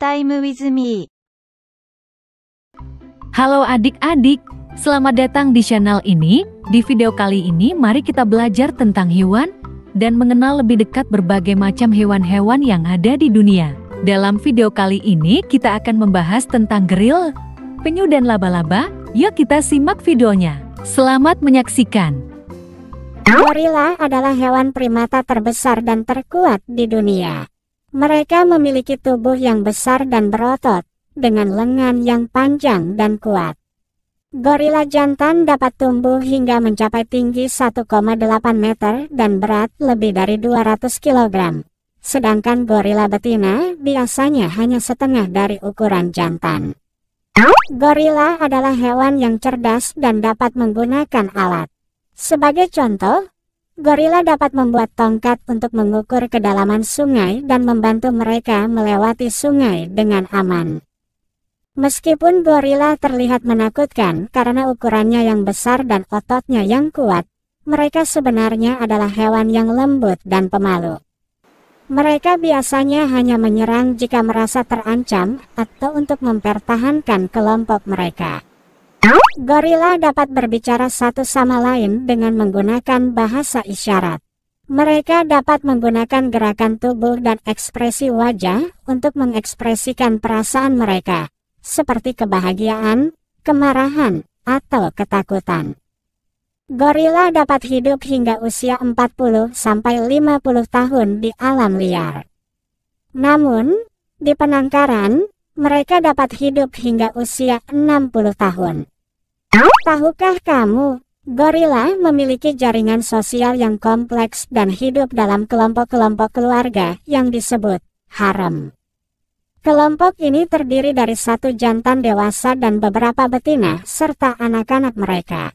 time with me. Halo adik-adik, selamat datang di channel ini. Di video kali ini mari kita belajar tentang hewan dan mengenal lebih dekat berbagai macam hewan-hewan yang ada di dunia. Dalam video kali ini kita akan membahas tentang geril, penyu dan laba-laba. Yuk kita simak videonya. Selamat menyaksikan. Gorila adalah hewan primata terbesar dan terkuat di dunia. Mereka memiliki tubuh yang besar dan berotot, dengan lengan yang panjang dan kuat. Gorila jantan dapat tumbuh hingga mencapai tinggi 1,8 meter dan berat lebih dari 200 kg. Sedangkan gorila betina biasanya hanya setengah dari ukuran jantan. Gorila adalah hewan yang cerdas dan dapat menggunakan alat. Sebagai contoh, gorila dapat membuat tongkat untuk mengukur kedalaman sungai dan membantu mereka melewati sungai dengan aman. Meskipun gorila terlihat menakutkan karena ukurannya yang besar dan ototnya yang kuat, mereka sebenarnya adalah hewan yang lembut dan pemalu. Mereka biasanya hanya menyerang jika merasa terancam atau untuk mempertahankan kelompok mereka. Gorila dapat berbicara satu sama lain dengan menggunakan bahasa isyarat. Mereka dapat menggunakan gerakan tubuh dan ekspresi wajah untuk mengekspresikan perasaan mereka, seperti kebahagiaan, kemarahan, atau ketakutan. Gorila dapat hidup hingga usia 40 sampai 50 tahun di alam liar. Namun, di penangkaran, mereka dapat hidup hingga usia 60 tahun. Tahukah kamu, gorila memiliki jaringan sosial yang kompleks dan hidup dalam kelompok-kelompok keluarga yang disebut harem. Kelompok ini terdiri dari satu jantan dewasa dan beberapa betina serta anak-anak mereka.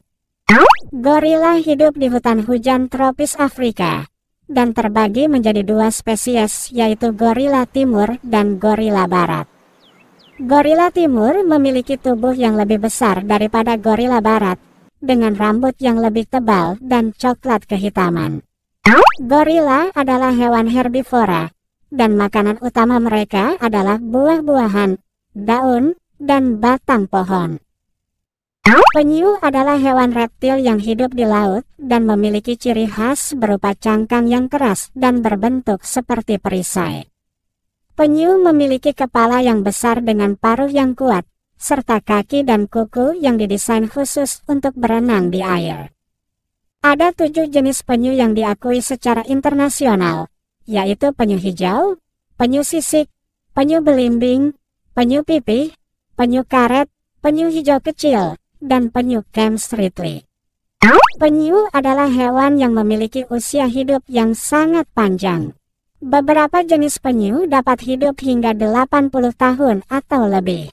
Gorila hidup di hutan hujan tropis Afrika dan terbagi menjadi dua spesies yaitu gorila timur dan gorila barat. Gorila timur memiliki tubuh yang lebih besar daripada gorila barat, dengan rambut yang lebih tebal dan coklat kehitaman. Gorila adalah hewan herbivora, dan makanan utama mereka adalah buah-buahan, daun, dan batang pohon. Penyu adalah hewan reptil yang hidup di laut dan memiliki ciri khas berupa cangkang yang keras dan berbentuk seperti perisai. Penyu memiliki kepala yang besar dengan paruh yang kuat, serta kaki dan kuku yang didesain khusus untuk berenang di air. Ada tujuh jenis penyu yang diakui secara internasional, yaitu penyu hijau, penyu sisik, penyu belimbing, penyu pipih, penyu karet, penyu hijau kecil, dan penyu kemstritli. Penyu adalah hewan yang memiliki usia hidup yang sangat panjang. Beberapa jenis penyu dapat hidup hingga 80 tahun atau lebih.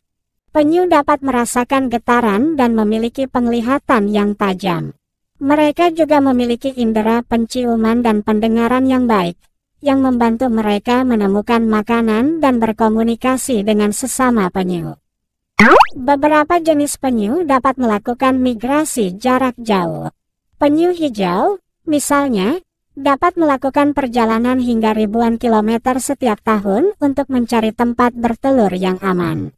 Penyu dapat merasakan getaran dan memiliki penglihatan yang tajam. Mereka juga memiliki indera penciuman dan pendengaran yang baik, yang membantu mereka menemukan makanan dan berkomunikasi dengan sesama penyu. Beberapa jenis penyu dapat melakukan migrasi jarak jauh. Penyu hijau, misalnya, dapat melakukan perjalanan hingga ribuan kilometer setiap tahun untuk mencari tempat bertelur yang aman.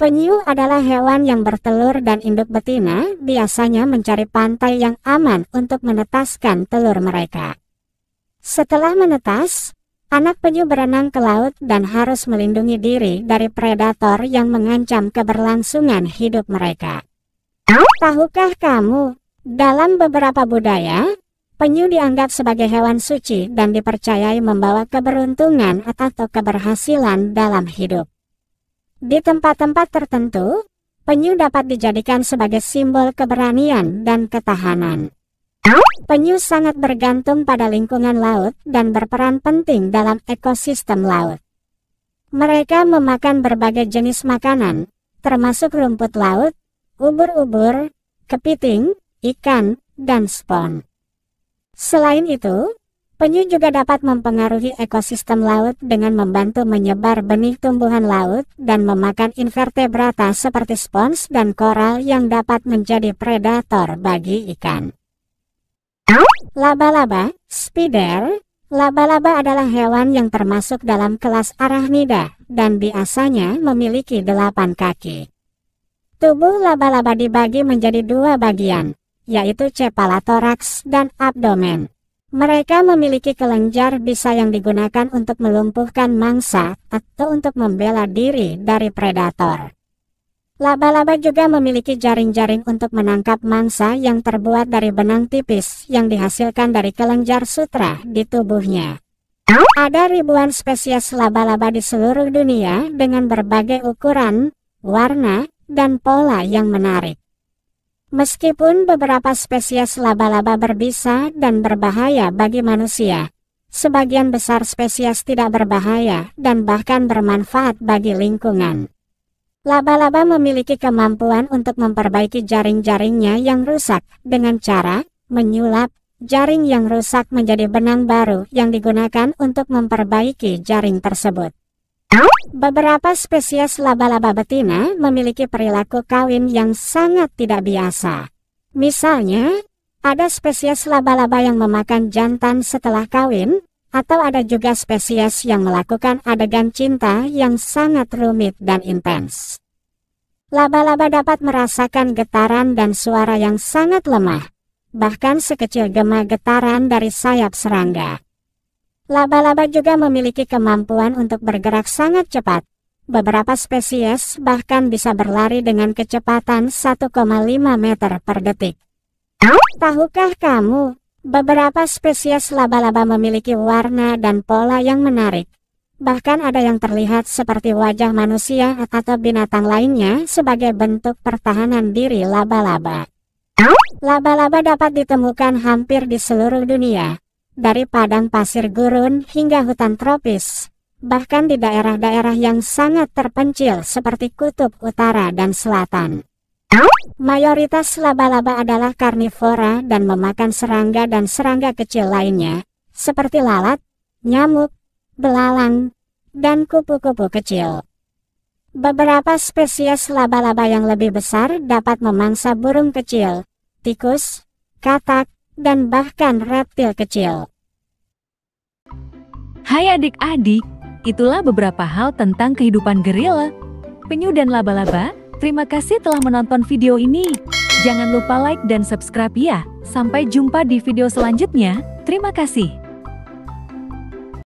Penyu adalah hewan yang bertelur dan induk betina biasanya mencari pantai yang aman untuk menetaskan telur mereka. Setelah menetas, anak penyu berenang ke laut dan harus melindungi diri dari predator yang mengancam keberlangsungan hidup mereka. Tahukah kamu, dalam beberapa budaya, Penyu dianggap sebagai hewan suci dan dipercayai membawa keberuntungan atau keberhasilan dalam hidup. Di tempat-tempat tertentu, penyu dapat dijadikan sebagai simbol keberanian dan ketahanan. Penyu sangat bergantung pada lingkungan laut dan berperan penting dalam ekosistem laut. Mereka memakan berbagai jenis makanan, termasuk rumput laut, ubur-ubur, kepiting, ikan, dan spons. Selain itu, penyu juga dapat mempengaruhi ekosistem laut dengan membantu menyebar benih tumbuhan laut dan memakan invertebrata seperti spons dan koral yang dapat menjadi predator bagi ikan. Laba-laba, spider, laba-laba adalah hewan yang termasuk dalam kelas arachnida dan biasanya memiliki delapan kaki. Tubuh laba-laba dibagi menjadi dua bagian, yaitu cephalothorax dan abdomen. Mereka memiliki kelenjar bisa yang digunakan untuk melumpuhkan mangsa atau untuk membela diri dari predator. Laba-laba juga memiliki jaring-jaring untuk menangkap mangsa yang terbuat dari benang tipis yang dihasilkan dari kelenjar sutra di tubuhnya. Ada ribuan spesies laba-laba di seluruh dunia dengan berbagai ukuran, warna, dan pola yang menarik. Meskipun beberapa spesies laba-laba berbisa dan berbahaya bagi manusia, sebagian besar spesies tidak berbahaya dan bahkan bermanfaat bagi lingkungan. Laba-laba memiliki kemampuan untuk memperbaiki jaring-jaringnya yang rusak dengan cara menyulap jaring yang rusak menjadi benang baru yang digunakan untuk memperbaiki jaring tersebut. Beberapa spesies laba-laba betina memiliki perilaku kawin yang sangat tidak biasa. Misalnya, ada spesies laba-laba yang memakan jantan setelah kawin, atau ada juga spesies yang melakukan adegan cinta yang sangat rumit dan intens. Laba-laba dapat merasakan getaran dan suara yang sangat lemah, bahkan sekecil gema getaran dari sayap serangga. Laba-laba juga memiliki kemampuan untuk bergerak sangat cepat. Beberapa spesies bahkan bisa berlari dengan kecepatan 1,5 meter per detik. Tahukah kamu, beberapa spesies laba-laba memiliki warna dan pola yang menarik. Bahkan ada yang terlihat seperti wajah manusia atau binatang lainnya sebagai bentuk pertahanan diri laba-laba. Laba-laba dapat ditemukan hampir di seluruh dunia, dari padang pasir gurun hingga hutan tropis. Bahkan di daerah-daerah yang sangat terpencil seperti kutub utara dan selatan. Mayoritas laba-laba adalah karnivora dan memakan serangga dan serangga kecil lainnya, seperti lalat, nyamuk, belalang, dan kupu-kupu kecil. Beberapa spesies laba-laba yang lebih besar dapat memangsa burung kecil, tikus, katak, dan bahkan reptil kecil. Hai adik-adik, itulah beberapa hal tentang kehidupan gerila. Penyu dan laba-laba, terima kasih telah menonton video ini. Jangan lupa like dan subscribe ya. Sampai jumpa di video selanjutnya. Terima kasih.